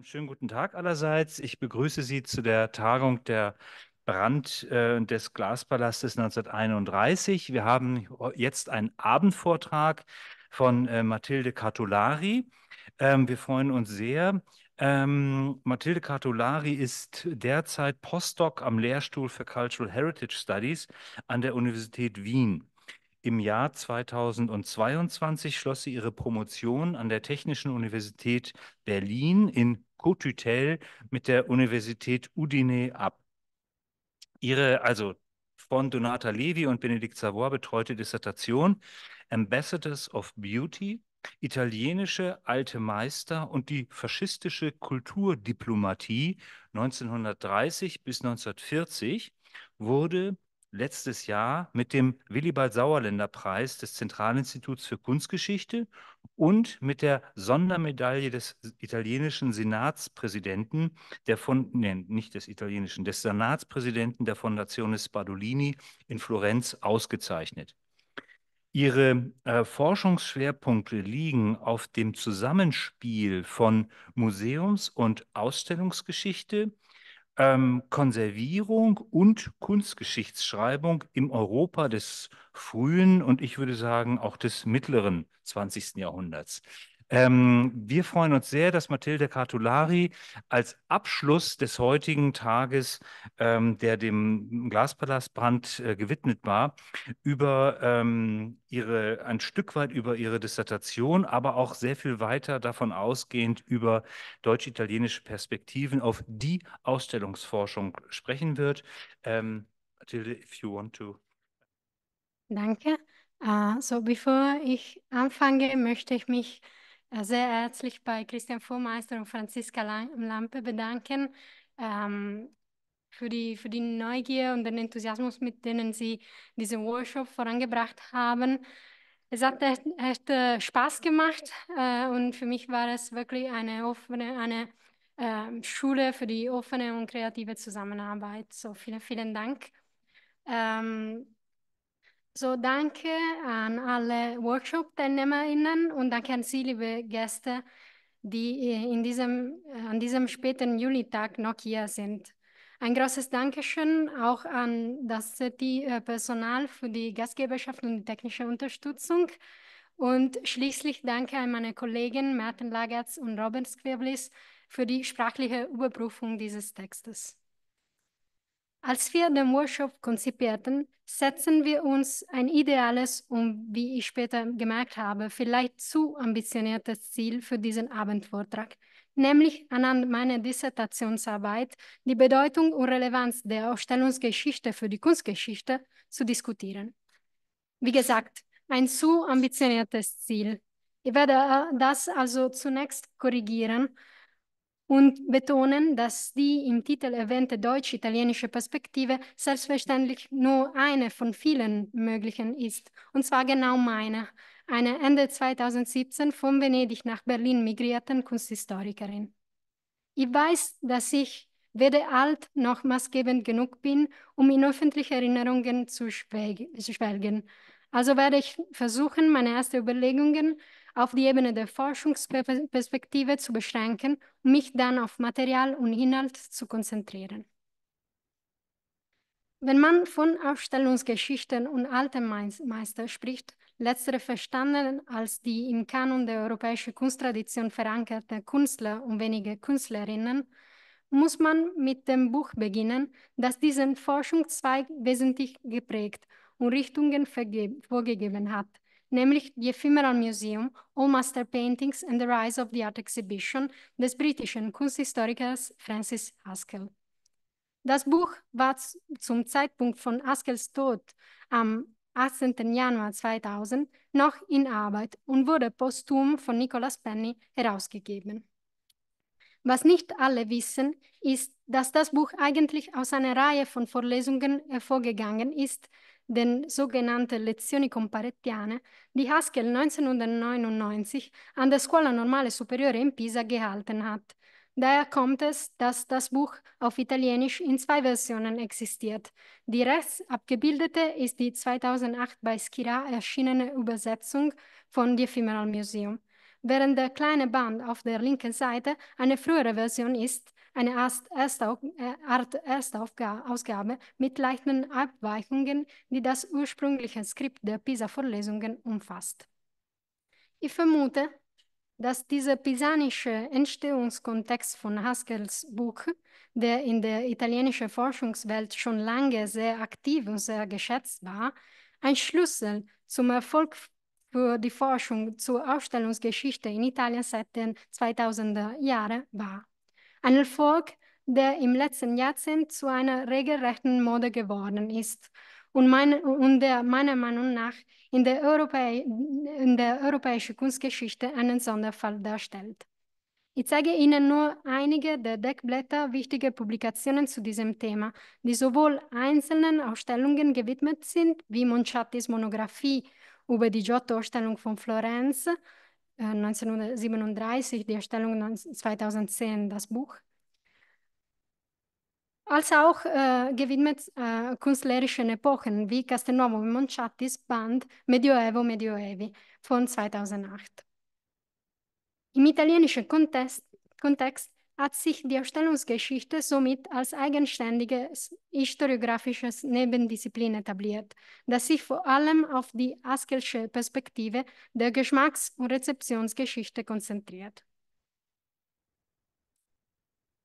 Schönen guten Tag allerseits. Ich begrüße Sie zu der Tagung der Brand äh, des Glaspalastes 1931. Wir haben jetzt einen Abendvortrag von äh, Mathilde Cartolari. Ähm, wir freuen uns sehr. Ähm, Mathilde Cartolari ist derzeit Postdoc am Lehrstuhl für Cultural Heritage Studies an der Universität Wien. Im Jahr 2022 schloss sie ihre Promotion an der Technischen Universität Berlin in Cotutel mit der Universität Udine ab. Ihre, also von Donata Levi und Benedikt Savoy betreute Dissertation Ambassadors of Beauty, italienische alte Meister und die faschistische Kulturdiplomatie 1930 bis 1940 wurde letztes Jahr mit dem Willibald-Sauerländer-Preis des Zentralinstituts für Kunstgeschichte und mit der Sondermedaille des italienischen Senatspräsidenten, der von, nee, nicht des italienischen, des Senatspräsidenten der Fondazione Spadolini in Florenz ausgezeichnet. Ihre äh, Forschungsschwerpunkte liegen auf dem Zusammenspiel von Museums- und Ausstellungsgeschichte, ähm, Konservierung und Kunstgeschichtsschreibung im Europa des frühen und ich würde sagen auch des mittleren 20. Jahrhunderts. Ähm, wir freuen uns sehr, dass Mathilde Cartulari als Abschluss des heutigen Tages, ähm, der dem Glaspalastbrand äh, gewidmet war, über ähm, ihre, ein Stück weit über ihre Dissertation, aber auch sehr viel weiter davon ausgehend über deutsch-italienische Perspektiven auf die Ausstellungsforschung sprechen wird. Ähm, Mathilde, if you want to. Danke. Uh, so, bevor ich anfange, möchte ich mich äh, sehr herzlich bei Christian Vormeister und Franziska Lampe bedanken ähm, für, die, für die Neugier und den Enthusiasmus, mit denen sie diesen Workshop vorangebracht haben. Es hat echt, echt äh, Spaß gemacht äh, und für mich war es wirklich eine offene, eine äh, Schule für die offene und kreative Zusammenarbeit. So vielen, vielen Dank. Ähm, so, danke an alle Workshop-TeilnehmerInnen und danke an Sie, liebe Gäste, die äh, in diesem, äh, an diesem späten Julitag noch hier sind. Ein großes Dankeschön auch an das CETI-Personal äh, für die Gastgeberschaft und die technische Unterstützung. Und schließlich danke an meine Kollegen Merten Lagertz und Robert Squeblis für die sprachliche Überprüfung dieses Textes. Als wir den Workshop konzipierten, setzen wir uns ein ideales und, wie ich später gemerkt habe, vielleicht zu ambitioniertes Ziel für diesen Abendvortrag, nämlich anhand meiner Dissertationsarbeit die Bedeutung und Relevanz der Ausstellungsgeschichte für die Kunstgeschichte zu diskutieren. Wie gesagt, ein zu ambitioniertes Ziel. Ich werde äh, das also zunächst korrigieren und betonen, dass die im Titel erwähnte deutsch-italienische Perspektive selbstverständlich nur eine von vielen möglichen ist, und zwar genau meine, eine Ende 2017 von Venedig nach Berlin migrierten Kunsthistorikerin. Ich weiß, dass ich weder alt noch maßgebend genug bin, um in öffentliche Erinnerungen zu schwelgen. Also werde ich versuchen, meine ersten Überlegungen auf die Ebene der Forschungsperspektive zu beschränken und mich dann auf Material und Inhalt zu konzentrieren. Wenn man von Ausstellungsgeschichten und alten Meister spricht, letztere verstanden als die im Kanon der europäischen Kunsttradition verankerten Künstler und wenige Künstlerinnen, muss man mit dem Buch beginnen, das diesen Forschungszweig wesentlich geprägt hat und Richtungen vorgegeben hat, nämlich die Ephemeral Museum, All Master Paintings and the Rise of the Art Exhibition des britischen Kunsthistorikers Francis Haskell. Das Buch war zum Zeitpunkt von Haskells Tod am 18. Januar 2000 noch in Arbeit und wurde posthum von Nicholas Penny herausgegeben. Was nicht alle wissen, ist, dass das Buch eigentlich aus einer Reihe von Vorlesungen hervorgegangen ist, den sogenannten Lezioni Comparettiane, die Haskell 1999 an der Scuola Normale Superiore in Pisa gehalten hat. Daher kommt es, dass das Buch auf Italienisch in zwei Versionen existiert. Die rechts abgebildete ist die 2008 bei Schirra erschienene Übersetzung von The Ephemeral Museum, während der kleine Band auf der linken Seite eine frühere Version ist, eine äh, Art Erstausgabe mit leichten Abweichungen, die das ursprüngliche Skript der PISA-Vorlesungen umfasst. Ich vermute, dass dieser pisanische Entstehungskontext von Haskells Buch, der in der italienischen Forschungswelt schon lange sehr aktiv und sehr geschätzt war, ein Schlüssel zum Erfolg für die Forschung zur Ausstellungsgeschichte in Italien seit den 2000er Jahren war. Ein Erfolg, der im letzten Jahrzehnt zu einer regelrechten Mode geworden ist und, meine, und der meiner Meinung nach in der, in der europäischen Kunstgeschichte einen Sonderfall darstellt. Ich zeige Ihnen nur einige der Deckblätter wichtiger Publikationen zu diesem Thema, die sowohl einzelnen Ausstellungen gewidmet sind, wie Monchattis Monographie über die Giotto-Ausstellung von Florenz, 1937, äh, die Erstellung 2010, das Buch. Als auch äh, gewidmet äh, künstlerischen Epochen wie Castelnuovo und Monciattis Band Medioevo Medioevi von 2008. Im italienischen Kontext, Kontext hat sich die Ausstellungsgeschichte somit als eigenständiges historiografisches Nebendisziplin etabliert, das sich vor allem auf die Askelsche Perspektive der Geschmacks- und Rezeptionsgeschichte konzentriert.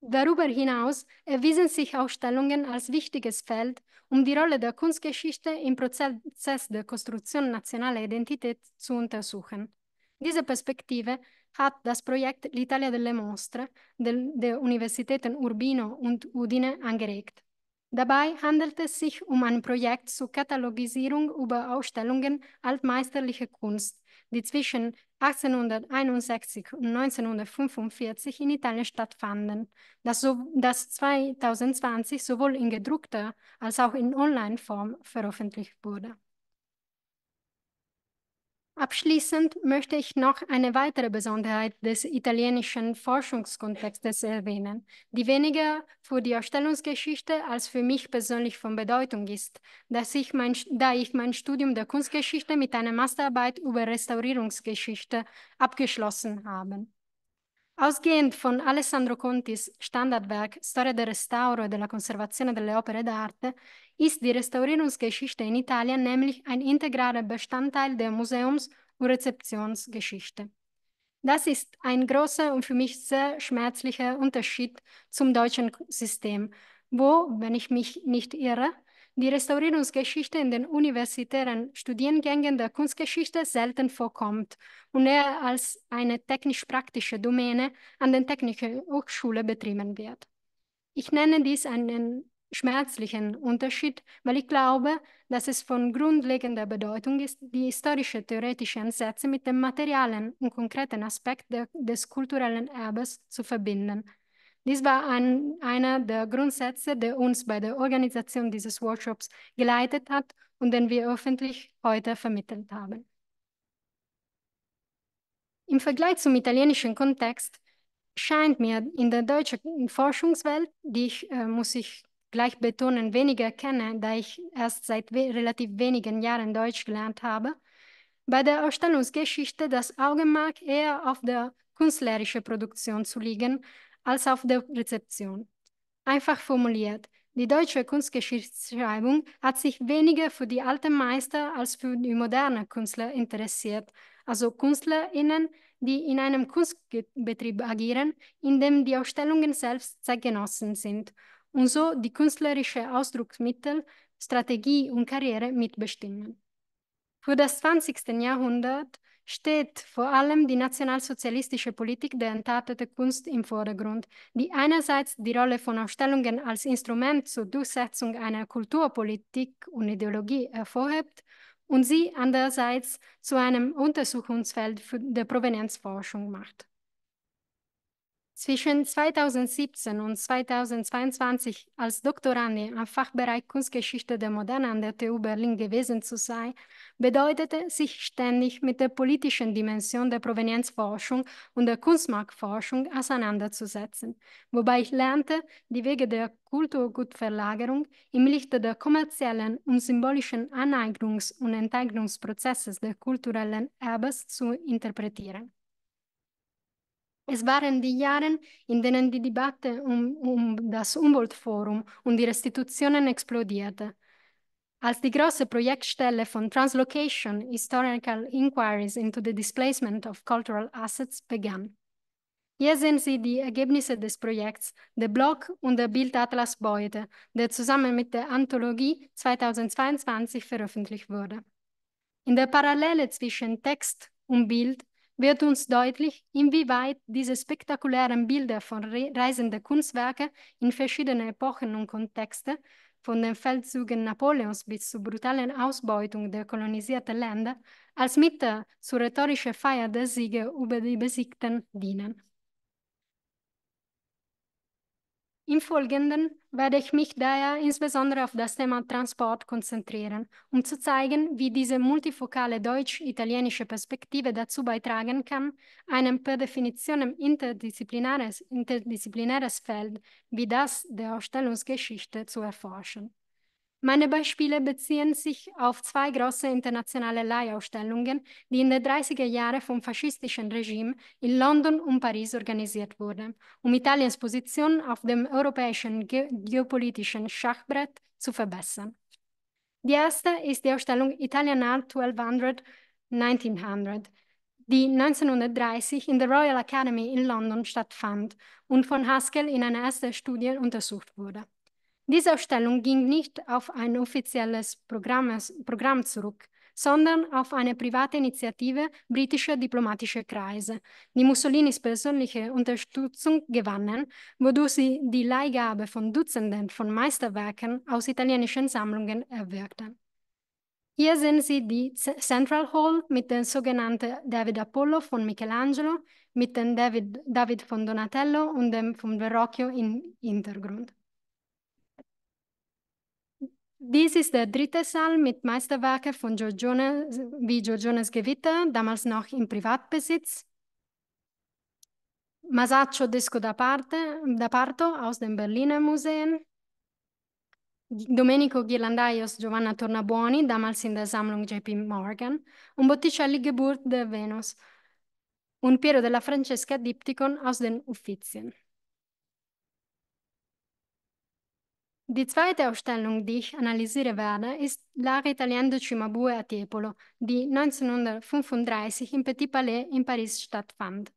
Darüber hinaus erwiesen sich Ausstellungen als wichtiges Feld, um die Rolle der Kunstgeschichte im Prozess der Konstruktion nationaler Identität zu untersuchen. Diese Perspektive hat das Projekt L'Italia delle Mostre der Universitäten Urbino und Udine angeregt. Dabei handelt es sich um ein Projekt zur Katalogisierung über Ausstellungen altmeisterlicher Kunst, die zwischen 1861 und 1945 in Italien stattfanden, das, so, das 2020 sowohl in gedruckter als auch in Online-Form veröffentlicht wurde. Abschließend möchte ich noch eine weitere Besonderheit des italienischen Forschungskontextes erwähnen, die weniger für die Erstellungsgeschichte als für mich persönlich von Bedeutung ist, dass ich mein, da ich mein Studium der Kunstgeschichte mit einer Masterarbeit über Restaurierungsgeschichte abgeschlossen habe. Ausgehend von Alessandro Contis Standardwerk Storia del Restauro e della Konservation delle Opere d'Arte ist die Restaurierungsgeschichte in Italien nämlich ein integraler Bestandteil der Museums- und Rezeptionsgeschichte. Das ist ein großer und für mich sehr schmerzlicher Unterschied zum deutschen System, wo, wenn ich mich nicht irre, die Restaurierungsgeschichte in den universitären Studiengängen der Kunstgeschichte selten vorkommt und eher als eine technisch-praktische Domäne an den Technischen Hochschule betrieben wird. Ich nenne dies einen schmerzlichen Unterschied, weil ich glaube, dass es von grundlegender Bedeutung ist, die historische theoretische Ansätze mit dem materialen und konkreten Aspekt de des kulturellen Erbes zu verbinden. Dies war ein, einer der Grundsätze, der uns bei der Organisation dieses Workshops geleitet hat und den wir öffentlich heute vermittelt haben. Im Vergleich zum italienischen Kontext scheint mir in der deutschen Forschungswelt, die ich, äh, muss ich gleich betonen, weniger kenne, da ich erst seit we relativ wenigen Jahren Deutsch gelernt habe, bei der Ausstellungsgeschichte das Augenmerk eher auf der künstlerischen Produktion zu liegen, als auf der Rezeption. Einfach formuliert, die deutsche Kunstgeschichtsschreibung hat sich weniger für die alten Meister als für die modernen Künstler interessiert, also KünstlerInnen, die in einem Kunstbetrieb agieren, in dem die Ausstellungen selbst Zeitgenossen sind und so die künstlerische Ausdrucksmittel, Strategie und Karriere mitbestimmen. Für das 20. Jahrhundert steht vor allem die nationalsozialistische Politik der entarteten Kunst im Vordergrund, die einerseits die Rolle von Ausstellungen als Instrument zur Durchsetzung einer Kulturpolitik und Ideologie hervorhebt und sie andererseits zu einem Untersuchungsfeld für die Provenienzforschung macht. Zwischen 2017 und 2022 als Doktorandin am Fachbereich Kunstgeschichte der Moderne an der TU Berlin gewesen zu sein, bedeutete, sich ständig mit der politischen Dimension der Provenienzforschung und der Kunstmarktforschung auseinanderzusetzen, wobei ich lernte, die Wege der Kulturgutverlagerung im Lichte der kommerziellen und symbolischen Aneignungs- und Enteignungsprozesse des kulturellen Erbes zu interpretieren. Es waren die Jahre, in denen die Debatte um, um das Umweltforum und die Restitutionen explodierte. Als die große Projektstelle von Translocation Historical Inquiries into the Displacement of Cultural Assets begann. Hier sehen Sie die Ergebnisse des Projekts, der Blog und der Bildatlas Beute, der zusammen mit der Anthologie 2022 veröffentlicht wurde. In der Parallele zwischen Text und Bild wird uns deutlich, inwieweit diese spektakulären Bilder von reisenden Kunstwerken in verschiedenen Epochen und Kontexten, von den Feldzügen Napoleons bis zur brutalen Ausbeutung der kolonisierten Länder, als Mittel zur rhetorischen Feier der Siege über die Besiegten dienen. Im Folgenden werde ich mich daher insbesondere auf das Thema Transport konzentrieren, um zu zeigen, wie diese multifokale deutsch-italienische Perspektive dazu beitragen kann, einem per Definition interdisziplinäres, interdisziplinäres Feld wie das der Ausstellungsgeschichte zu erforschen. Meine Beispiele beziehen sich auf zwei große internationale Leihausstellungen, die in den 30er Jahren vom faschistischen Regime in London und Paris organisiert wurden, um Italiens Position auf dem europäischen ge geopolitischen Schachbrett zu verbessern. Die erste ist die Ausstellung Italian Art 1200 1900, die 1930 in der Royal Academy in London stattfand und von Haskell in einer ersten Studie untersucht wurde. Diese Ausstellung ging nicht auf ein offizielles Programm, Programm zurück, sondern auf eine private Initiative britischer diplomatischer Kreise, die Mussolinis persönliche Unterstützung gewannen, wodurch sie die Leihgabe von Dutzenden von Meisterwerken aus italienischen Sammlungen erwirkten. Hier sehen Sie die Central Hall mit dem sogenannten David Apollo von Michelangelo, mit dem David, David von Donatello und dem von Verrocchio im Hintergrund. Dies ist der dritte Saal mit Meisterwerken von Giorgione, wie Giorgiones Gewitter, damals noch im Privatbesitz. Masaccio Disco da, parte, da Parto aus den Berliner Museen. Domenico Ghirlandaios Giovanna Tornabuoni, damals in der Sammlung JP Morgan. Und Botticelli Geburt der Venus. Und Piero della Francesca Diptychon aus den Uffizien. Die zweite Ausstellung, die ich analysieren werde, ist L'Art Italien de Cimabue a Tiepolo, die 1935 im Petit Palais in Paris stattfand.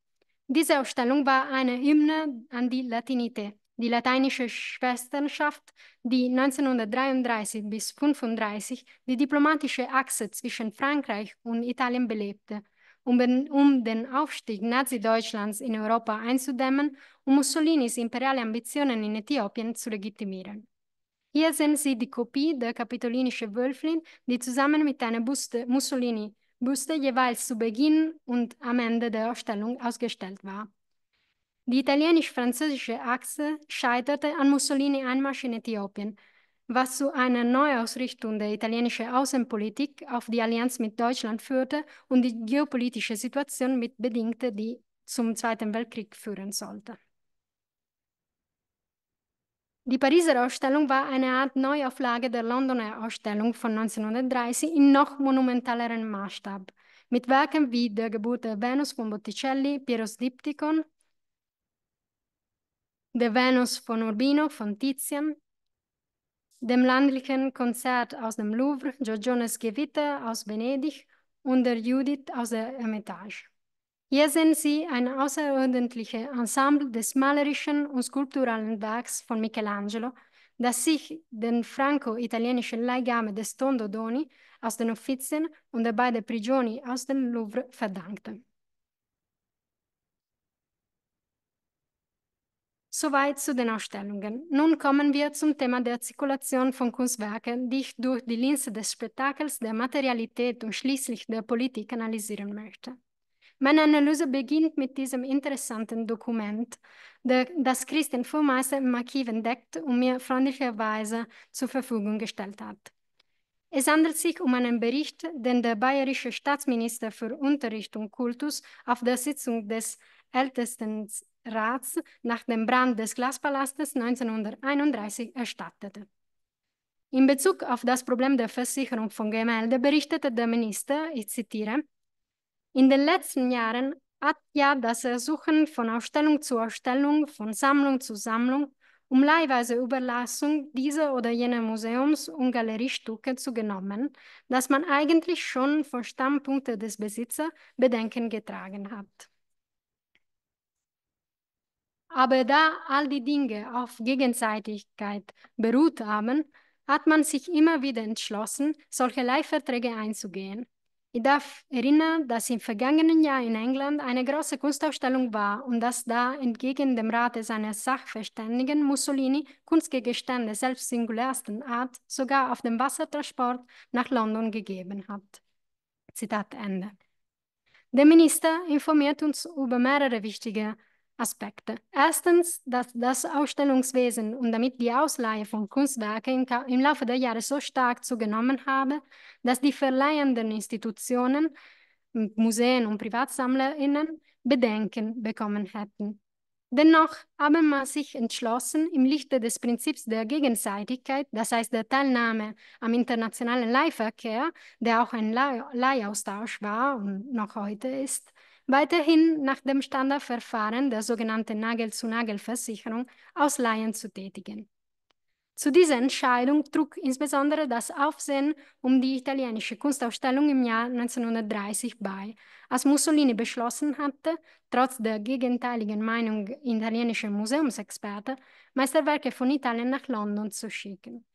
Diese Ausstellung war eine Hymne an die Latinität, die lateinische Schwesternschaft, die 1933 bis 1935 die diplomatische Achse zwischen Frankreich und Italien belebte, um, um den Aufstieg Nazi-Deutschlands in Europa einzudämmen und Mussolinis imperiale Ambitionen in Äthiopien zu legitimieren. Hier sehen Sie die Kopie der kapitolinischen Wölflin, die zusammen mit einer Buste, Mussolini-Buste jeweils zu Beginn und am Ende der Ausstellung ausgestellt war. Die italienisch-französische Achse scheiterte an Mussolini Einmarsch in Äthiopien, was zu einer Neuausrichtung der italienischen Außenpolitik auf die Allianz mit Deutschland führte und die geopolitische Situation mitbedingte, die zum Zweiten Weltkrieg führen sollte. Die Pariser Ausstellung war eine Art Neuauflage der Londoner Ausstellung von 1930 in noch monumentalerem Maßstab, mit Werken wie Der Geburt der Venus von Botticelli, Piero's Diptychon, der Venus von Urbino von Tizian, dem landlichen Konzert aus dem Louvre, Giorgiones Gewitter aus Venedig und der Judith aus der Hermitage. Hier sehen Sie ein außerordentliches Ensemble des malerischen und skulpturalen Werks von Michelangelo, das sich den franco-italienischen Leihgabe des Tondo Doni aus den Offizien und der beiden Prigioni aus dem Louvre verdankte. Soweit zu den Ausstellungen. Nun kommen wir zum Thema der Zirkulation von Kunstwerken, die ich durch die Linse des Spektakels, der Materialität und schließlich der Politik analysieren möchte. Meine Analyse beginnt mit diesem interessanten Dokument, das Christian Vormeister im Archiv entdeckt und mir freundlicherweise zur Verfügung gestellt hat. Es handelt sich um einen Bericht, den der bayerische Staatsminister für Unterricht und Kultus auf der Sitzung des Ältestenrats nach dem Brand des Glaspalastes 1931 erstattete. In Bezug auf das Problem der Versicherung von Gemälde berichtete der Minister, ich zitiere, in den letzten Jahren hat ja das Ersuchen von Ausstellung zu Ausstellung, von Sammlung zu Sammlung um leihweise Überlassung dieser oder jener Museums- und Galeriestücke zu genommen, dass man eigentlich schon von Standpunkte des Besitzers Bedenken getragen hat. Aber da all die Dinge auf Gegenseitigkeit beruht haben, hat man sich immer wieder entschlossen, solche Leihverträge einzugehen. Ich darf erinnern, dass im vergangenen Jahr in England eine große Kunstausstellung war und dass da entgegen dem Rate seiner Sachverständigen Mussolini Kunstgegenstände selbst singulärsten Art sogar auf dem Wassertransport nach London gegeben hat. Zitat Ende. Der Minister informiert uns über mehrere wichtige Aspekte. Erstens, dass das Ausstellungswesen und damit die Ausleihe von Kunstwerken im, Laufe der Jahre so stark zugenommen habe, dass die verleihenden Institutionen, Museen und PrivatsammlerInnen Bedenken bekommen hätten. Dennoch haben man sich entschlossen, im Lichte des Prinzips der Gegenseitigkeit, das heißt der Teilnahme am internationalen Leihverkehr, der auch ein Leihaustausch war und noch heute ist, weiterhin nach dem Standardverfahren der sogenannten Nagel-zu-Nagel-Versicherung Ausleihen zu tätigen. Zu dieser Entscheidung trug insbesondere das Aufsehen um die italienische Kunstausstellung im Jahr 1930 bei, als Mussolini beschlossen hatte, trotz der gegenteiligen Meinung italienischer Museumsexperten, Meisterwerke von Italien nach London zu schicken.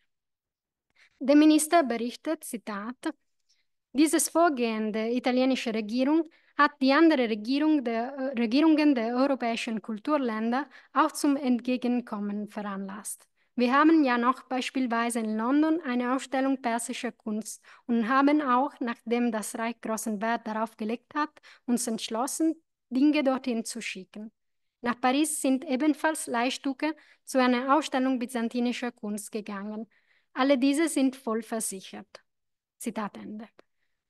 Der Minister berichtet, Zitat, dieses Vorgehen der italienischen Regierung hat die andere Regierung der, äh, Regierungen der europäischen Kulturländer auch zum Entgegenkommen veranlasst. Wir haben ja noch beispielsweise in London eine Ausstellung persischer Kunst und haben auch, nachdem das Reich großen Wert darauf gelegt hat, uns entschlossen, Dinge dorthin zu schicken. Nach Paris sind ebenfalls Leihstücke zu einer Ausstellung byzantinischer Kunst gegangen. Alle diese sind voll versichert. Zitat Ende.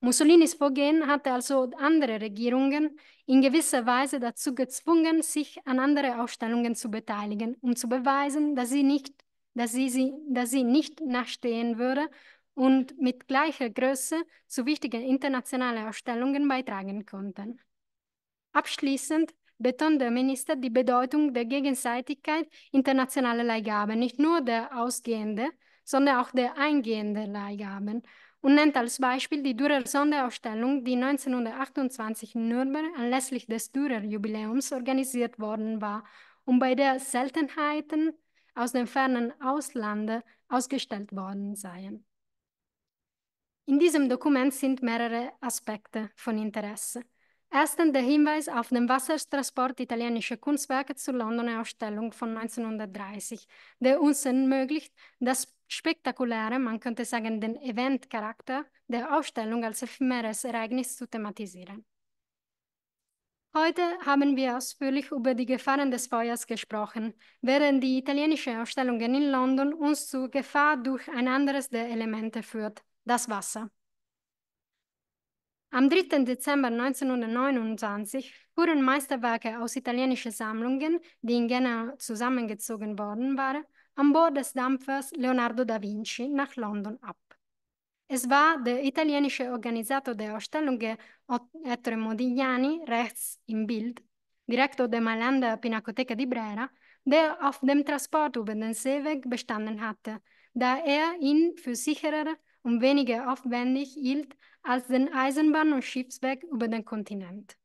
Mussolinis Vorgehen hatte also andere Regierungen in gewisser Weise dazu gezwungen, sich an anderen Ausstellungen zu beteiligen, um zu beweisen, dass sie nicht, dass sie, sie, dass sie nicht nachstehen würde und mit gleicher Größe zu wichtigen internationalen Ausstellungen beitragen konnten. Abschließend betont der Minister die Bedeutung der Gegenseitigkeit internationaler Leihgaben, nicht nur der ausgehenden, sondern auch der eingehenden Leihgaben und nennt als Beispiel die Dürer-Sonderausstellung, die 1928 in Nürnberg anlässlich des Dürer-Jubiläums organisiert worden war und bei der Seltenheiten aus dem fernen Auslande ausgestellt worden seien. In diesem Dokument sind mehrere Aspekte von Interesse. Erstens der Hinweis auf den Wassertransport italienischer Kunstwerke zur Londoner Ausstellung von 1930, der uns ermöglicht, das spektakuläre, man könnte sagen den Eventcharakter der Ausstellung als ephemeres Ereignis zu thematisieren. Heute haben wir ausführlich über die Gefahren des Feuers gesprochen, während die italienische Ausstellung in London uns zur Gefahr durch ein anderes der Elemente führt, das Wasser. Am 3. Dezember 1929 fuhren Meisterwerke aus italienischen Sammlungen, die in Genua zusammengezogen worden waren, an Bord des Dampfers Leonardo da Vinci nach London ab. Es war der italienische Organisator der Ausstellung Ettore Modigliani, rechts im Bild, Direktor der Mailänder Pinacoteca di Brera, der auf dem Transport über den Seeweg bestanden hatte, da er ihn für sicherer und weniger aufwendig hielt als den Eisenbahn- und Schiffsweg über den Kontinent.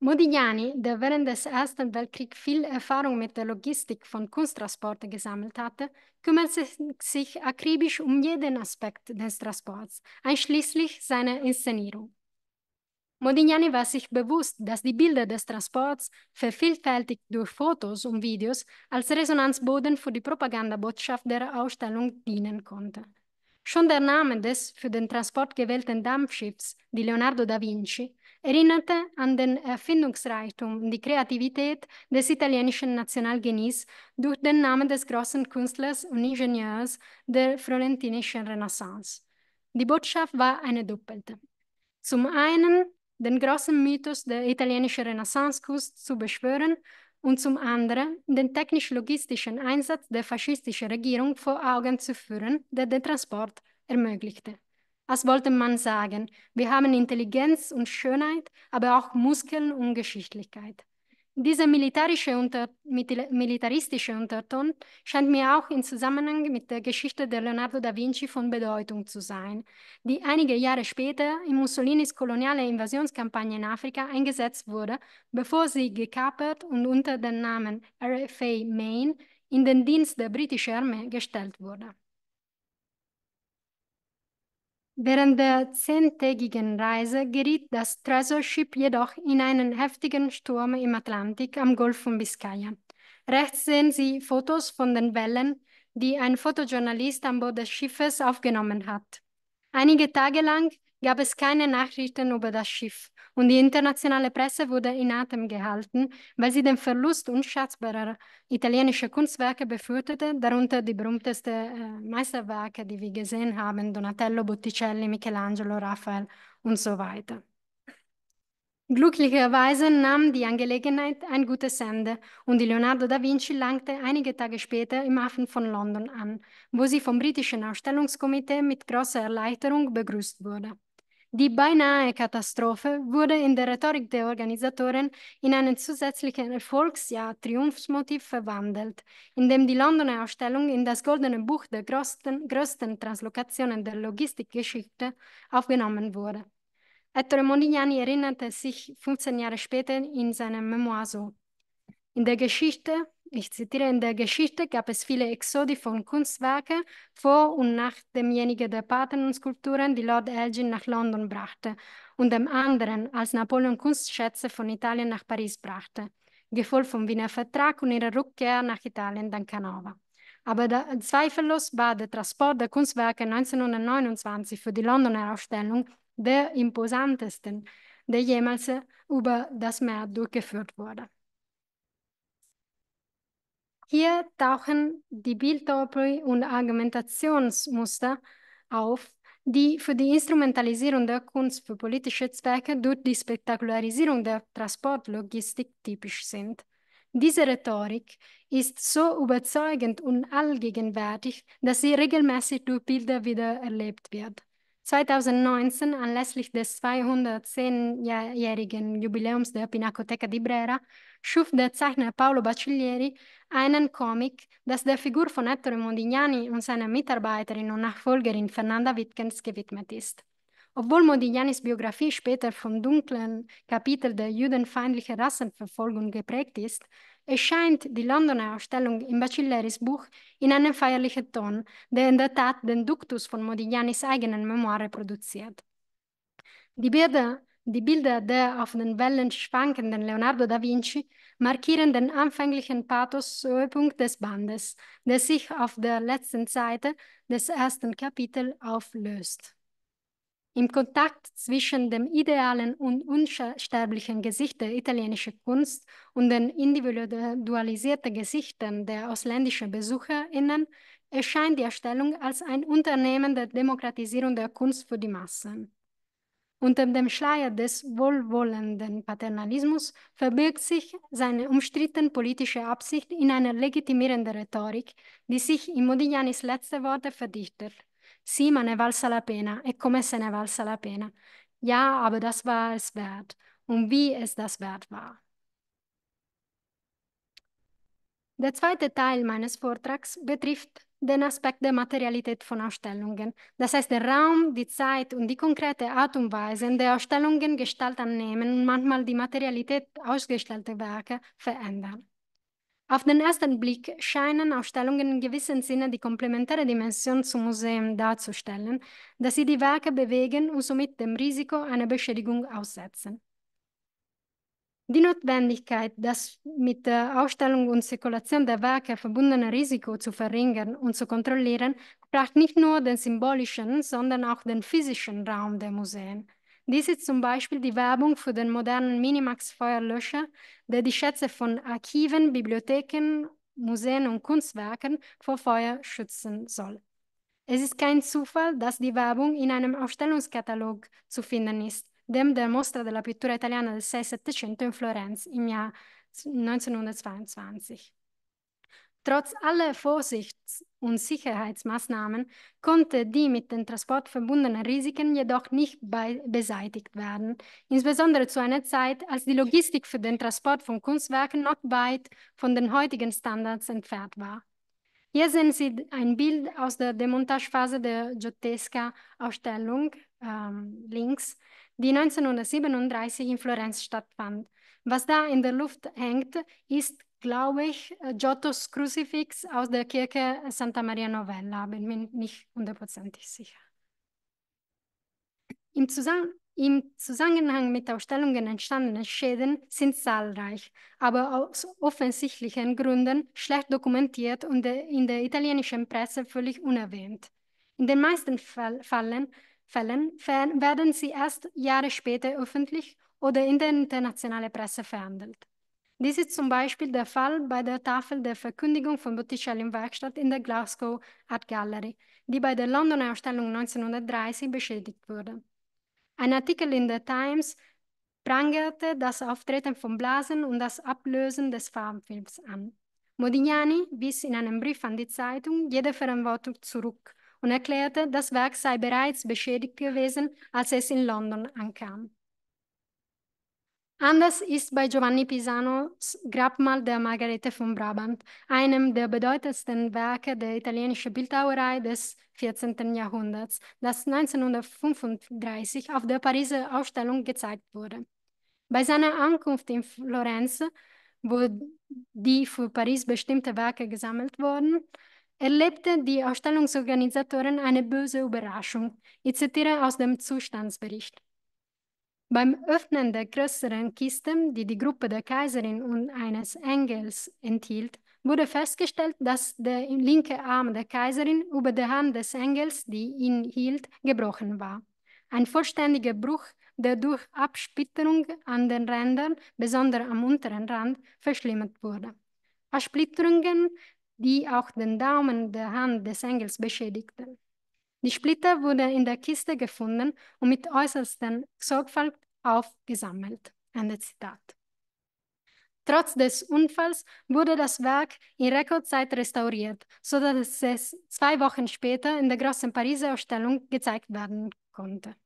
Modigliani, der während des Ersten Weltkriegs viel Erfahrung mit der Logistik von Kunsttransporten gesammelt hatte, kümmerte sich akribisch um jeden Aspekt des Transports, einschließlich seiner Inszenierung. Modigliani war sich bewusst, dass die Bilder des Transports, vervielfältigt durch Fotos und Videos, als Resonanzboden für die Propagandabotschaft der Ausstellung dienen konnten. Schon der Name des für den Transport gewählten Dampfschiffs die Leonardo da Vinci erinnerte an den Erfindungsreichtum und die Kreativität des italienischen Nationalgenies durch den Namen des großen Künstlers und Ingenieurs der florentinischen Renaissance. Die Botschaft war eine doppelte. Zum einen den großen Mythos der italienischen Renaissancekunst zu beschwören und zum anderen den technisch-logistischen Einsatz der faschistischen Regierung vor Augen zu führen, der den Transport ermöglichte. Als wollte man sagen, wir haben Intelligenz und Schönheit, aber auch Muskeln und Geschichtlichkeit. Dieser militarische Unter militaristische Unterton scheint mir auch im Zusammenhang mit der Geschichte der Leonardo da Vinci von Bedeutung zu sein, die einige Jahre später in Mussolinis koloniale Invasionskampagne in Afrika eingesetzt wurde, bevor sie gekapert und unter dem Namen RFA Maine in den Dienst der britischen Armee gestellt wurde. Während der zehntägigen Reise geriet das Treasure-Ship jedoch in einen heftigen Sturm im Atlantik am Golf von Biscaya. Rechts sehen Sie Fotos von den Wellen, die ein Fotojournalist an Bord des Schiffes aufgenommen hat. Einige Tage lang gab es keine Nachrichten über das Schiff und die internationale Presse wurde in Atem gehalten, weil sie den Verlust unschätzbarer italienischer Kunstwerke befürchtete, darunter die berühmtesten äh, Meisterwerke, die wir gesehen haben, Donatello, Botticelli, Michelangelo, Raphael und so weiter. Glücklicherweise nahm die Angelegenheit ein gutes Ende und die Leonardo da Vinci langte einige Tage später im Hafen von London an, wo sie vom britischen Ausstellungskomitee mit großer Erleichterung begrüßt wurde. Die beinahe Katastrophe wurde in der Rhetorik der Organisatoren in einen zusätzlichen Erfolgsjahr Triumphsmotiv verwandelt, in dem die Londoner Ausstellung in das Goldene Buch der größten, größten Translokationen der Logistikgeschichte aufgenommen wurde. Ettore Modigliani erinnerte sich 15 Jahre später in seinem Memoir so: In der Geschichte ich zitiere, in der Geschichte gab es viele Exodi von Kunstwerken vor und nach demjenigen der Paten und Skulpturen, die Lord Elgin nach London brachte, und dem anderen, als Napoleon Kunstschätze von Italien nach Paris brachte, gefolgt vom Wiener Vertrag und ihrer Rückkehr nach Italien dann Canova. Aber da, zweifellos war der Transport der Kunstwerke 1929 für die Londoner Ausstellung der imposantesten, der jemals über das Meer durchgeführt wurde. Hier tauchen die Bilddoppel- und Argumentationsmuster auf, die für die Instrumentalisierung der Kunst für politische Zwecke durch die Spektakularisierung der Transportlogistik typisch sind. Diese Rhetorik ist so überzeugend und allgegenwärtig, dass sie regelmäßig durch Bilder wieder erlebt wird. 2019, anlässlich des 210-jährigen Jubiläums der Pinacoteca di Brera, schuf der Zeichner Paolo Bacciglieri einen Comic, das der Figur von Ettore Modigliani und seiner Mitarbeiterin und Nachfolgerin Fernanda Wittgens gewidmet ist. Obwohl Modiglianis Biografie später vom dunklen Kapitel der judenfeindlichen Rassenverfolgung geprägt ist, erscheint die Londoner Ausstellung im Bacilleris-Buch in einem feierlichen Ton, der in der Tat den Duktus von Modiglianis eigenen Memoiren produziert. Die Bilder, die Bilder der auf den Wellen schwankenden Leonardo da Vinci markieren den anfänglichen Pathos-Höhepunkt des Bandes, der sich auf der letzten Seite des ersten Kapitels auflöst. Im Kontakt zwischen dem idealen und unsterblichen Gesicht der italienischen Kunst und den individualisierten Gesichtern der ausländischen BesucherInnen erscheint die Erstellung als ein Unternehmen der Demokratisierung der Kunst für die Massen. Unter dem Schleier des wohlwollenden Paternalismus verbirgt sich seine umstrittene politische Absicht in einer legitimierenden Rhetorik, die sich in Modiglianis letzte Worte verdichtet. Sieh, man ne è valsa la pena. E come se ne valsa la pena. Ja, aber das war es wert. Und wie es das wert war. Der zweite Teil meines Vortrags betrifft den Aspekt der Materialität von Ausstellungen. Das heißt, der Raum, die Zeit und die konkrete Art und Weise in der Ausstellungen Gestalt annehmen und manchmal die Materialität ausgestellter Werke verändern. Auf den ersten Blick scheinen Ausstellungen in gewissem Sinne die komplementäre Dimension zum Museum darzustellen, dass sie die Werke bewegen und somit dem Risiko einer Beschädigung aussetzen. Die Notwendigkeit, das mit der Ausstellung und Zirkulation der Werke verbundene Risiko zu verringern und zu kontrollieren, braucht nicht nur den symbolischen, sondern auch den physischen Raum der Museen. Dies ist zum Beispiel die Werbung für den modernen Minimax-Feuerlöscher, der die Schätze von Archiven, Bibliotheken, Museen und Kunstwerken vor Feuer schützen soll. Es ist kein Zufall, dass die Werbung in einem Ausstellungskatalog zu finden ist, dem der Mostra della Pittura Italiana del 6700 in Florenz im Jahr 1922. Trotz aller Vorsichts- und Sicherheitsmaßnahmen konnte die mit dem Transport verbundenen Risiken jedoch nicht beseitigt werden, insbesondere zu einer Zeit, als die Logistik für den Transport von Kunstwerken noch weit von den heutigen Standards entfernt war. Hier sehen Sie ein Bild aus der Demontagephase der Giottesca-Ausstellung ähm, links, die 1937 in Florenz stattfand. Was da in der Luft hängt, ist glaube ich, äh, Giottos Kruzifix aus der Kirche Santa Maria Novella, bin mir nicht hundertprozentig sicher. Im, Zusammen Im, Zusammenhang mit Ausstellungen entstandene Schäden sind zahlreich, aber aus offensichtlichen Gründen schlecht dokumentiert und in der italienischen Presse völlig unerwähnt. In den meisten Fällen, Fällen werden sie erst Jahre später öffentlich oder in der internationalen Presse verhandelt. Dies ist zum Beispiel der Fall bei der Tafel der Verkündigung von Botticelli Werkstatt in der Glasgow Art Gallery, die bei der Londoner Ausstellung 1930 beschädigt wurde. Ein Artikel in der Times prangerte das Auftreten von Blasen und das Ablösen des Farbenfilms an. Modignani wies in einem Brief an die Zeitung jede Verantwortung zurück und erklärte, das Werk sei bereits beschädigt gewesen, als es in London ankam. Anders ist bei Giovanni Pisanos Grabmal der Margarete von Brabant, einem der bedeutendsten Werke der italienischen Bildhauerei des 14. Jahrhunderts, das 1935 auf der Pariser Ausstellung gezeigt wurde. Bei seiner Ankunft in Florenz, wo die für Paris bestimmte Werke gesammelt wurden, erlebte die Ausstellungsorganisatorin eine böse Überraschung. Ich zitiere aus dem Zustandsbericht. Beim Öffnen der größeren Kisten, die die Gruppe der Kaiserin und eines Engels enthielt, wurde festgestellt, dass der linke Arm der Kaiserin über der Hand des Engels, die ihn hielt, gebrochen war. Ein vollständiger Bruch, der durch Absplitterung an den Rändern, besonders am unteren Rand, verschlimmert wurde. Absplitterungen, die auch den Daumen der Hand des Engels beschädigten. Die Splitter wurden in der Kiste gefunden und mit äußerster Sorgfalt aufgesammelt. Ende Zitat. Trotz des Unfalls wurde das Werk in Rekordzeit restauriert, sodass es zwei Wochen später in der großen Pariser Ausstellung gezeigt werden konnte.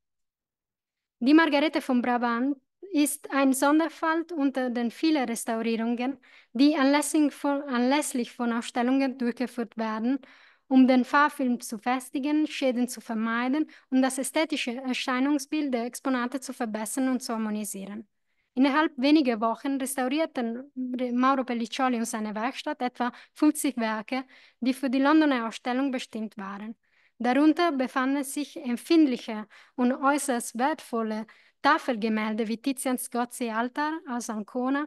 Die Margarete von Brabant ist ein Sonderfall unter den vielen Restaurierungen, die anlässlich von Ausstellungen durchgeführt werden um den Fahrfilm zu festigen, Schäden zu vermeiden und das ästhetische Erscheinungsbild der Exponate zu verbessern und zu harmonisieren. Innerhalb weniger Wochen restaurierten Mauro Pelliccioli und seine Werkstatt etwa 50 Werke, die für die Londoner Ausstellung bestimmt waren. Darunter befanden sich empfindliche und äußerst wertvolle Tafelgemälde wie Tizian Scozzi Altar aus Ancona,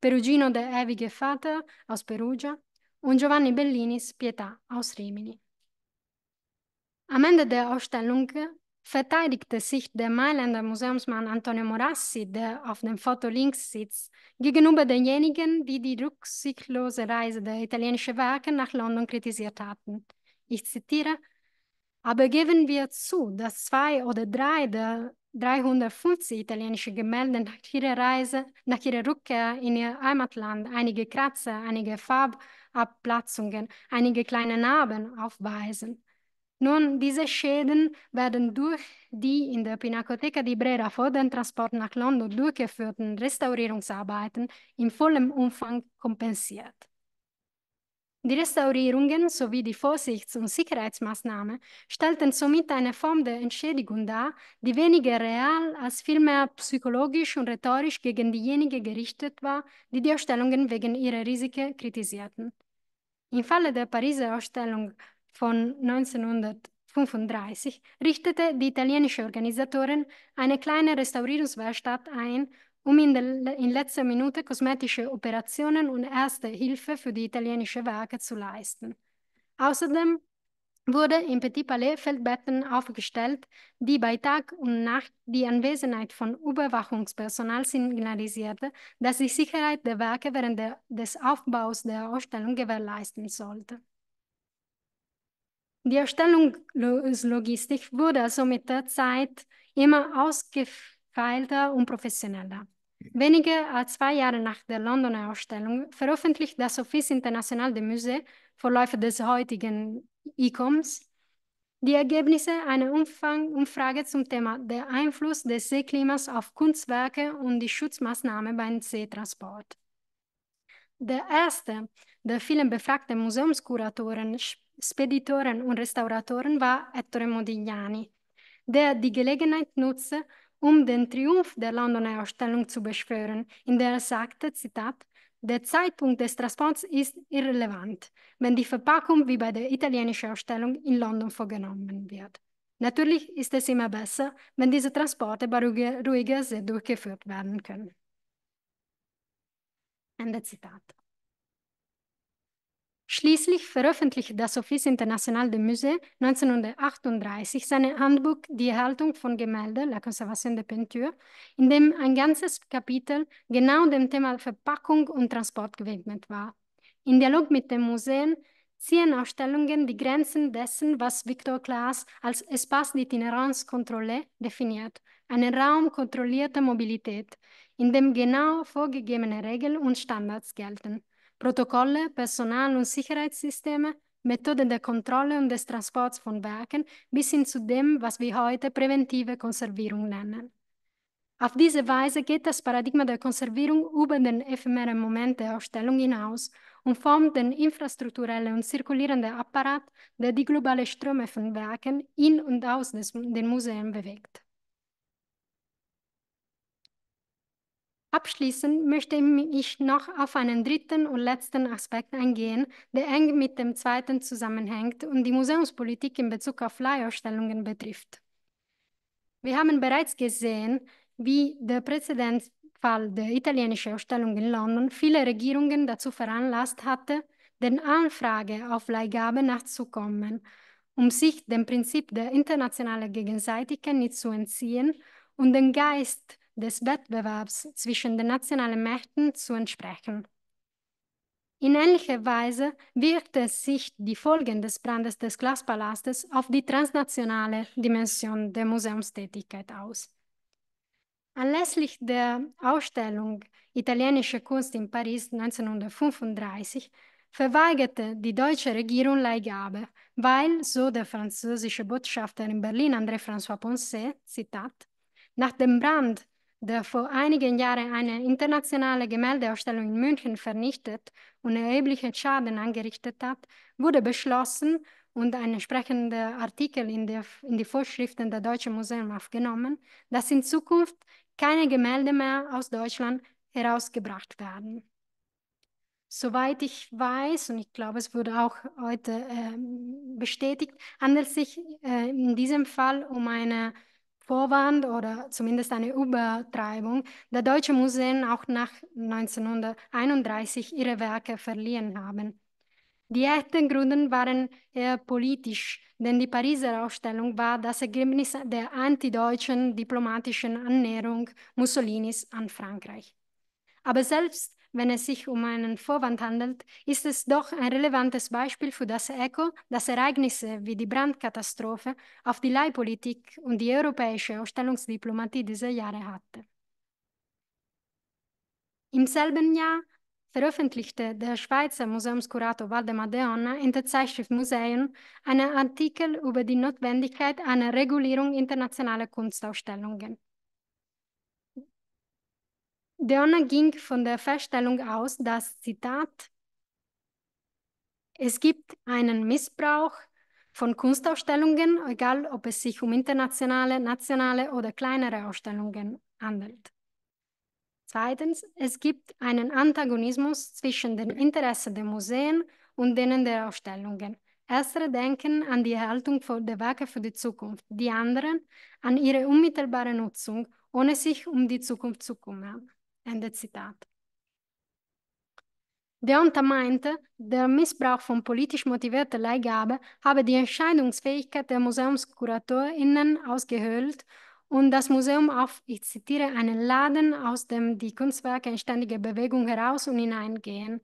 Perugino der ewige Vater aus Perugia, un Giovanni Bellinis Pietà aus Rimini. Am Ende der Ausstellung verteidigte sich der Mailänder Museumsmann Antonio Morassi, der auf dem Foto links sitzt, gegenüber denjenigen, die die rücksichtslose Reise der italienischen Werke nach London kritisiert hatten. Ich zitiere, aber geben wir zu, dass zwei oder drei der 350 italienische Gemälde nach ihrer Reise, nach ihrer Rückkehr in ihr Heimatland einige Kratzer, einige Farben, Abplatzungen, einige kleine Narben aufweisen. Nun, diese Schäden werden durch die in der Pinacoteca di Brera vor dem Transport nach London durchgeführten Restaurierungsarbeiten in vollem Umfang kompensiert. Die Restaurierungen sowie die Vorsichts- und Sicherheitsmaßnahmen stellten somit eine Form der Entschädigung dar, die weniger real als vielmehr psychologisch und rhetorisch gegen diejenigen gerichtet war, die die Ausstellungen wegen ihrer Risiken kritisierten. Im Falle der Pariser Ausstellung von 1935 richtete die italienische Organisatorin eine kleine Restaurierungswerkstatt ein um in, der, in letzter Minute kosmetische Operationen und erste Hilfe für die italienische Werke zu leisten. Außerdem wurde im Petit Palais Feldbetten aufgestellt, die bei Tag und Nacht die Anwesenheit von Überwachungspersonal signalisierte, das die Sicherheit der Werke während der, des Aufbaus der Ausstellung gewährleisten sollte. Die Ausstellungslogistik wurde also mit der Zeit immer ausgeführt geeilter und professioneller. Weniger als zwei Jahre nach der Londoner Ausstellung veröffentlicht das Office International des Musées Verläufe des heutigen ICOMs die Ergebnisse einer Umfang Umfrage zum Thema der Einfluss des Seeklimas auf Kunstwerke und die Schutzmaßnahmen beim Seetransport. Der erste der vielen befragten Museumskuratoren, Speditoren und Restauratoren war Ettore Modigliani, der die Gelegenheit nutzte, um den Triumph der Londoner Ausstellung zu beschwören, in der er sagte, Zitat, der Zeitpunkt des Transports ist irrelevant, wenn die Verpackung wie bei der italienischen Ausstellung in London vorgenommen wird. Natürlich ist es immer besser, wenn diese Transporte bei ruhiger See durchgeführt werden können. Ende Zitat. Schließlich veröffentlichte das Office International des Musées 1938 seine Handbuch Die Erhaltung von Gemälden, La Conservation de Peinture, in dem ein ganzes Kapitel genau dem Thema Verpackung und Transport gewidmet war. In Dialog mit den Museen ziehen Ausstellungen die Grenzen dessen, was Victor Klaas als Espace d'Itinerance Contrôlée definiert, einen Raum kontrollierter Mobilität, in dem genau vorgegebene Regeln und Standards gelten. Protokolle, Personal- und Sicherheitssysteme, Methoden der Kontrolle und des Transports von Werken bis hin zu dem, was wir heute präventive Konservierung nennen. Auf diese Weise geht das Paradigma der Konservierung über den ephemeren Moment der Ausstellung hinaus und formt den infrastrukturellen und zirkulierenden Apparat, der die globale Ströme von Werken in und aus des, den Museen bewegt. Abschließend möchte ich noch auf einen dritten und letzten Aspekt eingehen, der eng mit dem zweiten zusammenhängt und die Museumspolitik in Bezug auf Leihausstellungen betrifft. Wir haben bereits gesehen, wie der Präzedenzfall der italienischen Ausstellung in London viele Regierungen dazu veranlasst hatte, den Anfrage auf Leihgabe nachzukommen, um sich dem Prinzip der internationalen Gegenseitigkeit nicht zu entziehen und den Geist des Wettbewerbs zwischen den nationalen Mächten zu entsprechen. In ähnlicher Weise wirkte sich die Folgen des Brandes des Glaspalastes auf die transnationale Dimension der Museumstätigkeit aus. Anlässlich der Ausstellung Italienische Kunst in Paris 1935 verweigerte die deutsche Regierung Leihgabe, weil, so der französische Botschafter in Berlin André-François Poncet, Zitat, nach dem Brand der vor einigen Jahren eine internationale Gemäldeausstellung in München vernichtet und erheblichen Schaden angerichtet hat, wurde beschlossen und ein entsprechender Artikel in, der, in die Vorschriften der Deutschen Museen aufgenommen, dass in Zukunft keine Gemälde mehr aus Deutschland herausgebracht werden. Soweit ich weiß, und ich glaube, es wurde auch heute äh, bestätigt, handelt es sich äh, in diesem Fall um eine Vorwand oder zumindest eine Übertreibung, da deutsche Museen auch nach 1931 ihre Werke verliehen haben. Die echten Gründe waren eher politisch, denn die Pariser Ausstellung war das Ergebnis der antideutschen diplomatischen Annäherung Mussolinis an Frankreich. Aber selbst wenn es sich um einen Vorwand handelt, ist es doch ein relevantes Beispiel für das Echo, das Ereignisse wie die Brandkatastrophe auf die Leihpolitik und die europäische Ausstellungsdiplomatie dieser Jahre hatte. Im selben Jahr veröffentlichte der Schweizer Museumskurator Waldemar Deonna in der Zeitschrift Museen einen Artikel über die Notwendigkeit einer Regulierung internationaler Kunstausstellungen. Deonna ging von der Feststellung aus, dass, Zitat, es gibt einen Missbrauch von Kunstausstellungen, egal ob es sich um internationale, nationale oder kleinere Ausstellungen handelt. Zweitens, es gibt einen Antagonismus zwischen den Interessen der Museen und denen der Ausstellungen. Erstere denken an die Erhaltung der Werke für die Zukunft, die anderen an ihre unmittelbare Nutzung, ohne sich um die Zukunft zu kümmern. Ende Zitat. Der Untermeint, der Missbrauch von politisch motivierter Leihgabe habe die Entscheidungsfähigkeit der MuseumskuratorInnen ausgehöhlt und das Museum auf, ich zitiere, einen Laden, aus dem die Kunstwerke in ständiger Bewegung heraus und hineingehen.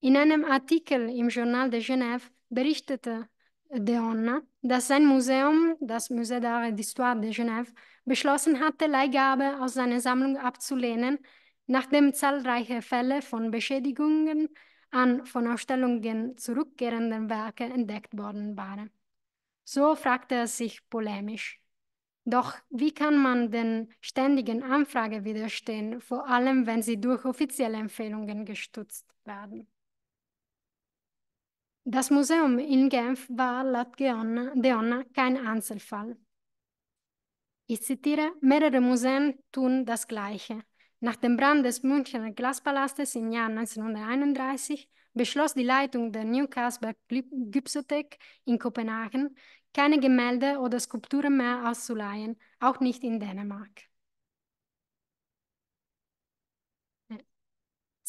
In einem Artikel im Journal de Genève berichtete de dass sein Museum, das Musée d'Art d'Histoire de Genève, beschlossen hatte, Leihgabe aus seiner Sammlung abzulehnen, nachdem zahlreiche Fälle von Beschädigungen an von Ausstellungen zurückkehrenden Werke entdeckt worden waren. So fragte er sich polemisch. Doch wie kann man den ständigen Anfragen widerstehen, vor allem wenn sie durch offizielle Empfehlungen gestützt werden? Das Museum in Genf war laut Deonna kein Einzelfall. Ich zitiere, mehrere Museen tun das Gleiche. Nach dem Brand des Münchner Glaspalastes im Jahr 1931 beschloss die Leitung der Newcastle Gypsothek in Kopenhagen, keine Gemälde oder Skulpturen mehr auszuleihen, auch nicht in Dänemark.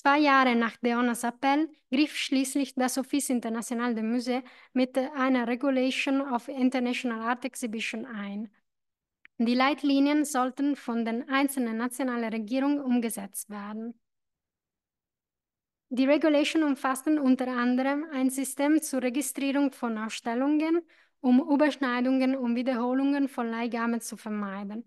Zwei Jahre nach Deonas Appell griff schließlich das Office International des Musées mit einer Regulation of International Art Exhibition ein. Die Leitlinien sollten von den einzelnen nationalen Regierungen umgesetzt werden. Die Regulation umfassten unter anderem ein System zur Registrierung von Ausstellungen, um Überschneidungen und Wiederholungen von Leihgaben zu vermeiden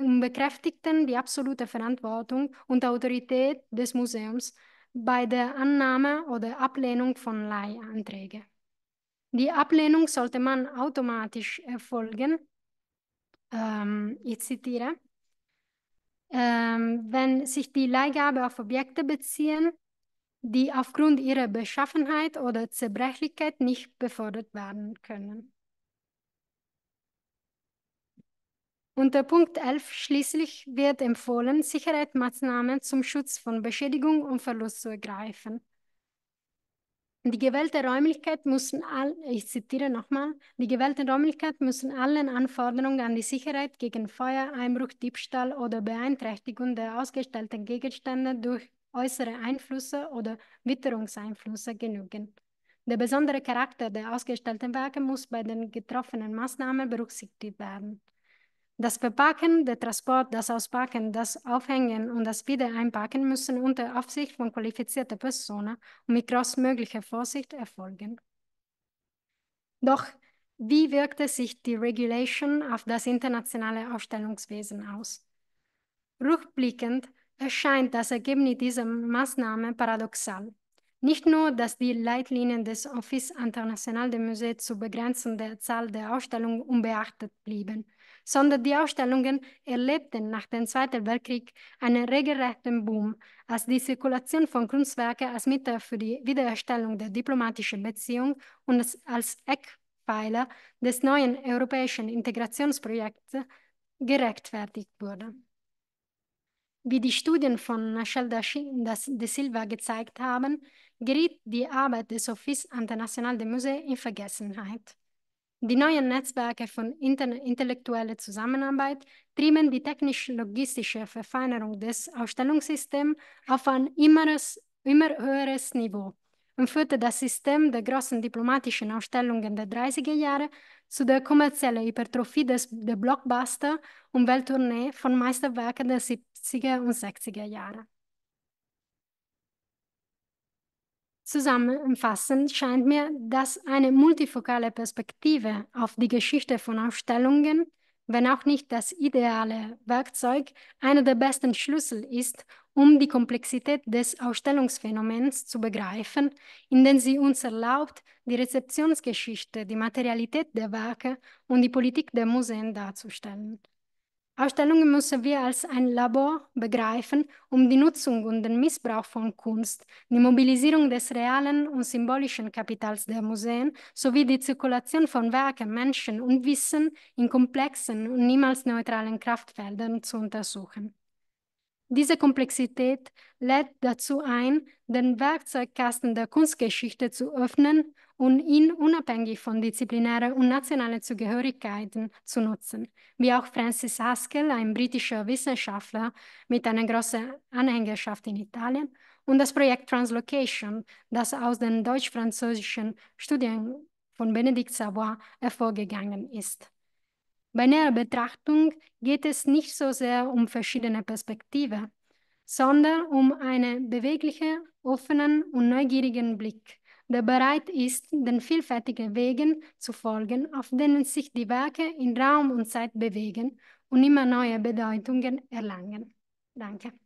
und bekräftigten die absolute Verantwortung und Autorität des Museums bei der Annahme oder Ablehnung von Leihanträgen. Die Ablehnung sollte man automatisch erfolgen. Ähm, ich zitiere. Ähm, wenn sich die Leihgabe auf Objekte beziehen, die aufgrund ihrer Beschaffenheit oder Zerbrechlichkeit nicht befördert werden können. Unter Punkt 11 schließlich wird empfohlen, Sicherheitsmaßnahmen zum Schutz von Beschädigung und Verlust zu ergreifen. Die gewählte Räumlichkeit müssen all, ich zitiere nochmal, die gewählte Räumlichkeit müssen allen Anforderungen an die Sicherheit gegen Feuer, Einbruch, Diebstahl oder Beeinträchtigung der ausgestellten Gegenstände durch äußere Einflüsse oder Witterungseinflüsse genügen. Der besondere Charakter der ausgestellten Werke muss bei den getroffenen Maßnahmen berücksichtigt werden. Das Verpacken, der Transport, das Auspacken, das Aufhängen und das Wiedereinpacken müssen unter Aufsicht von qualifizierter Personen und mit größtmöglicher Vorsicht erfolgen. Doch wie wirkte sich die Regulation auf das internationale Ausstellungswesen aus? Rückblickend erscheint das Ergebnis dieser Maßnahme paradoxal. Nicht nur, dass die Leitlinien des Office International des Musées zur Begrenzung der Zahl der Ausstellungen unbeachtet blieben – sondern die Ausstellungen erlebten nach dem Zweiten Weltkrieg einen regelrechten Boom, als die Zirkulation von Kunstwerken als Mittel für die Wiedererstellung der diplomatischen Beziehung und als Eckpfeiler des neuen europäischen Integrationsprojekts gerechtfertigt wurde. Wie die Studien von Sheldon de Silva gezeigt haben, geriet die Arbeit des Office International des Museen in Vergessenheit. Die neuen Netzwerke von intellektueller Zusammenarbeit trieben die technisch-logistische Verfeinerung des Ausstellungssystems auf ein immeres, immer höheres Niveau und führte das System der großen diplomatischen Ausstellungen der 30er Jahre zu der kommerziellen Hypertrophie des, der Blockbuster- und Welttournee von Meisterwerken der 70er und 60er Jahre. Zusammenfassend scheint mir, dass eine multifokale Perspektive auf die Geschichte von Ausstellungen, wenn auch nicht das ideale Werkzeug, einer der besten Schlüssel ist, um die Komplexität des Ausstellungsphänomens zu begreifen, indem sie uns erlaubt, die Rezeptionsgeschichte, die Materialität der Werke und die Politik der Museen darzustellen. Ausstellungen müssen wir als ein Labor begreifen, um die Nutzung und den Missbrauch von Kunst, die Mobilisierung des realen und symbolischen Kapitals der Museen sowie die Zirkulation von Werken, Menschen und Wissen in komplexen und niemals neutralen Kraftfeldern zu untersuchen. Diese Komplexität lädt dazu ein, den Werkzeugkasten der Kunstgeschichte zu öffnen und ihn unabhängig von disziplinären und nationalen Zugehörigkeiten zu nutzen, wie auch Francis Haskell, ein britischer Wissenschaftler mit einer großen Anhängerschaft in Italien, und das Projekt Translocation, das aus den deutsch-französischen Studien von Benedikt Savoy hervorgegangen ist. Bei näherer Betrachtung geht es nicht so sehr um verschiedene Perspektiven, sondern um einen beweglichen, offenen und neugierigen Blick der bereit ist, den vielfältigen Wegen zu folgen, auf denen sich die Werke in Raum und Zeit bewegen und immer neue Bedeutungen erlangen. Danke.